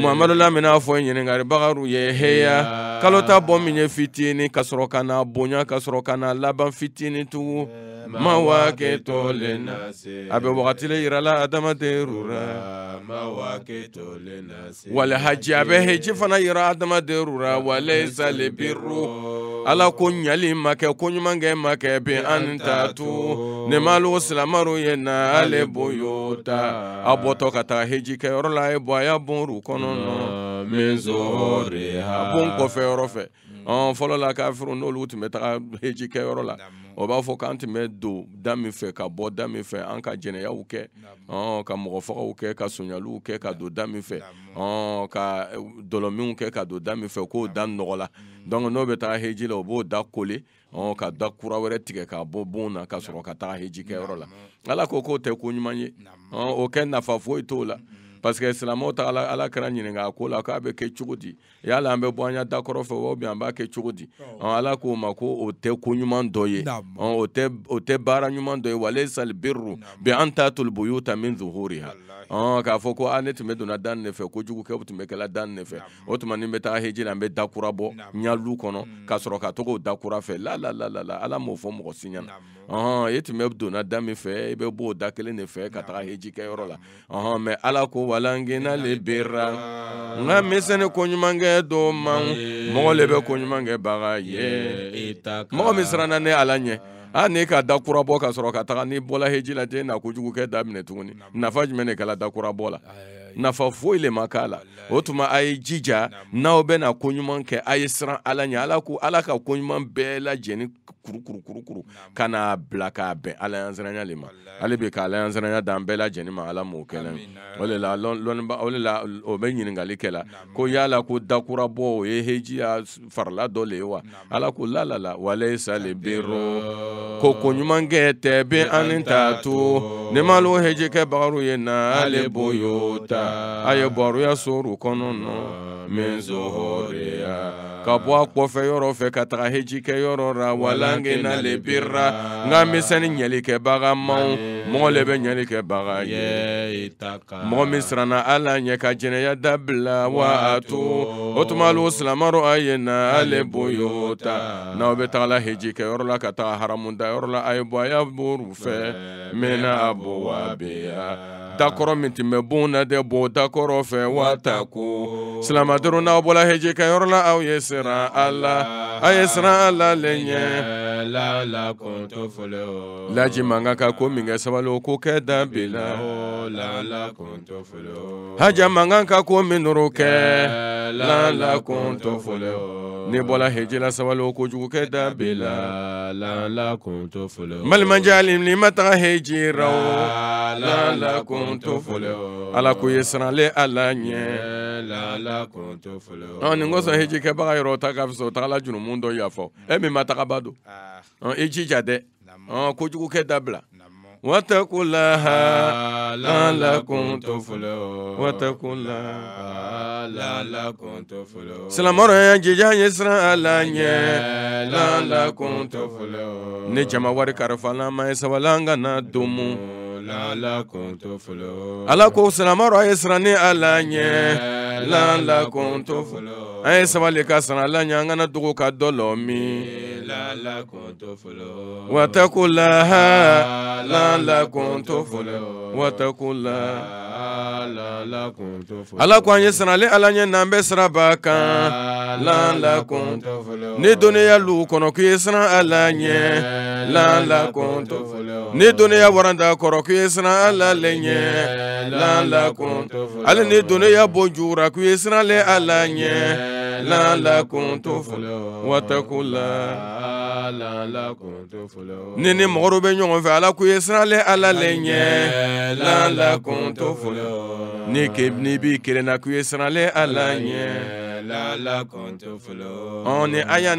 muhamadu lamina fɔ ɲininkari bagaru ye heya kalota ta bɔ min ye fitini ka sɔrɔ ka na bonya ka sɔrɔ ka na laban fitini tugun eh, ma wa na se a bɛ wagati le yirala adamaden rura eh, ma na haji a bɛ heji fana yira adamaden rura wale sale biru ala ko ɲali ma kɛ ko ɲumankɛ ma kɛ bi an ta to nimalu silamaru ye na ale boyo ta a bɔtɔ ka taa hejikɛyɔrɔ la a ye bɔ a y'a bon ru kɔnɔ nɔ min zore ha bon kɔfɛ yɔrɔ fɛ fɔlɔ la kafiriw n'olu tun bɛ taga heji kɛyɔrɔ la o b'a fɔ k'an tun bɛ don da min fɛ ka bɔ da min fɛ an ka jɛnɛyaw kɛ ka mɔgɔ fagaw kɛ ka sonyaliw kɛ ka don da min fɛ ka dɔlɔminw kɛ ka don da min fɛ k'o da nɔgɔ la mm. donc n'o bɛ taga heji la o b'o da kole ka da kura wɛrɛ tigɛ ka bɔ bon na ka sɔrɔ ka taga heji kɛyɔrɔ la ala ko k'o tɛ ko ɲuman ye o kɛ nafa foyi t'o la mm. parce que silamɛw ta ala, ala kɛra ɲininka a ko la k'a bɛ kɛ cogo di yala an bɛ bɔ an ya dakɔrɔ fɛ wa bien an b'a kɛ cogo di oh. ala k'o ma ko o tɛ ko ɲuman dɔ ye o tɛ baara ɲuman dɔ ye wale sali birru bi an t'a toliboyu ta min zuhuriha k'a fɔ ko ne tun bɛ donna da ne fɛ ko jugukɛ tun bɛ kɛla da ne fɛ o tuma ni n bɛ taa heji la n bɛ dakura bɔ ɲalu kɔnɔ ka sɔrɔ ka togo dakura fɛ la oh, la oh, la la ala m'o fɔ mɔgɔ si ɲɛna e tun bɛ donna da min fɛ i bɛ b'o da kelen de fɛ ka taga heji kɛ yɔrɔ la mɛ ala ko walangina le bera nka ka misɛni koɲumankɛ dɔ man mɔgɔ le bɛ koɲumankɛ baga ye mɔgɔ min siranna ne ala ɲɛ a ne ka da kura ka sɔrɔ ka taga n'i bɔla heji la tɛ na kojugu daminɛ tuguni nafa jumɛn ne kɛla da kura la nafa foyi le ma k'a la o tuma a ye jija n'aw bɛna koɲuman kɛ a ye siran ala ɲɛ ala ko ala ka koɲuman bɛɛ lajɛlen kuru ka n'a bila k'a bɛn alayansiranya le ma hali bi ka alayansiranya d'an bɛɛ lajɛlen ma ala m'o kɛnɛ o de la lɔnniba o de la o bɛ ɲininkali kɛ la ko yala ko dakura o ye hejiya farala dɔ le ye wa ala ko la la la wale sale bero ko ko ɲuman kɛ tɛ bɛ ani ta to ne ma lo heji kɛ bagaru ye na ale bo yo ta a ye baroya soru kɔnɔ nɔ min zohoreya. ka bɔ a kɔfɛ yɔrɔ fɛ ka taga hejikɛ yɔrɔ ra walangena le birra nka misɛni ɲɛli kɛbaga maw mɔgɔ le bɛ ɲɛli kɛbaga ye mɔgɔ min siranna ala ɲɛ ka jɛnɛya dabila wa a to o tuma hali o silamaro a ye na ale boyo ta n'aw bɛ tagala heji kɛ yɔrɔ la ka taga haramudayɔrɔ la a ye bɔ a y'a boru fɛ mɛna a bɔ wa beya dakɔrɔ min tun bɛ bon na tɛ bɔ dakɔrɔ fɛ wata ko silamɛduru n'aw bɔra hejikɛyɔrɔ la aw ye siran a la a ye siran a la le ɲɛ la la konto folo laji manga ka ko minga sabalo ko kɛ dan bi la la la konto folo haja manga ka ko minoro kɛ la la konto folo ne bɔla hejila sabalo ko jugu kɛ dan bi la la la konto folo malimanja alimli ma taga hejira o la la konto folo ala ko ye siranle ala ɲɛ la la konto folo nin kosɔn heji kɛbaga yɔrɔ e ta ka fisa o tagala jurumu dɔ yafɔ e min ma tagaba don ah. i jija dɛ kojugukɛ dabila واتقوا الله لعلكم تفلحون واتقوا الله لعلكم تفلحون سلامور يا جيجا يسرا الله لعلكم تفلحون نجما وركار فلا ما يسوالانغا ندمو لعلكم تفلحون الله كو سلامور يسرا ني الله لعلكم تفلحون اي سوالي كسرا الله نغنا دوكا دولومي لعلكم تفلحون واتقوا الله لعلكم تفلحون واتقوا الله لعلكم تفلحون الله كون يسرا لي الله ني نامبي سرا باكا لعلكم تفلحون ني دنيا لو كون كو يسرا الله ني لعلكم تفلحون ني دنيا ورندا كورو كو يسرا الله لي ني لعلكم تفلحون الله ني دنيا بوجورا كو يسرا لي الله ني لعلكم تفلحون واتقوا الله ni ni mɔgɔ dɔ bɛ ɲɔgɔn fɛ ala ko ye siranlen ala le ɲɛ ni ke ni b'i kelenna k'u ye siranlen ala ɲɛ ni a y'a